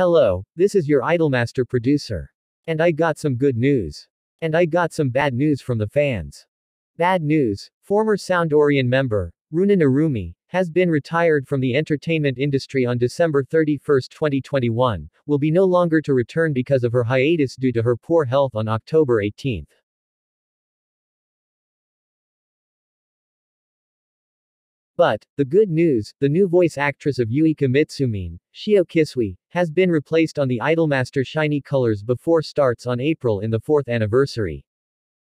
Hello, this is your Idolmaster producer. And I got some good news. And I got some bad news from the fans. Bad news, former Sound Orion member, Runa Narumi, has been retired from the entertainment industry on December 31, 2021, will be no longer to return because of her hiatus due to her poor health on October 18. But, the good news, the new voice actress of Yuika Mitsumine, Shio Kisui, has been replaced on the Idolmaster Shiny Colors before starts on April in the fourth anniversary.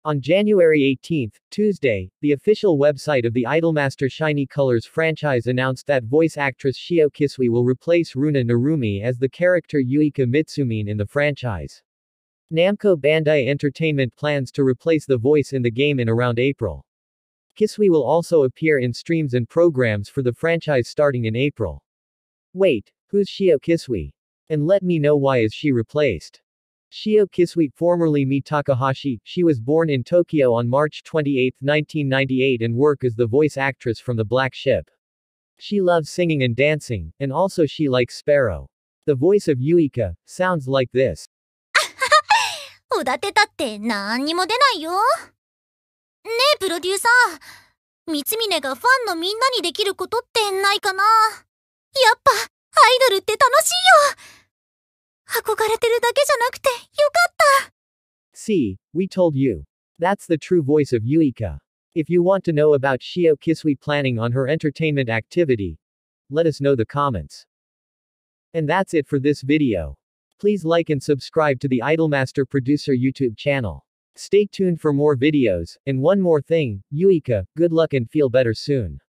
On January 18, Tuesday, the official website of the Idolmaster Shiny Colors franchise announced that voice actress Shio Kisui will replace Runa Narumi as the character Yuika Mitsumine in the franchise. Namco Bandai Entertainment plans to replace the voice in the game in around April. Kisui will also appear in streams and programs for the franchise starting in April. Wait, who's Shio Kisui? And let me know why is she replaced. Shio Kisui, formerly Mi Takahashi, she was born in Tokyo on March 28, 1998 and work as the voice actress from The Black Ship. She loves singing and dancing, and also she likes Sparrow. The voice of Yuika sounds like this. 歌ってたって何にも出ないよ。ねえ、プロデューサー。三峰がファンのみんなにできることってないかなやっぱ、アイドルって楽しいよ憧れてるだけじゃなくてよかった See, we told you. That's the true voice of Yuika. If you want to know about Shio Kisui planning on her entertainment activity, let us know the comments. And that's it for this video. Please like and subscribe to the Idolmaster Producer YouTube channel. Stay tuned for more videos, and one more thing, Yuika, good luck and feel better soon.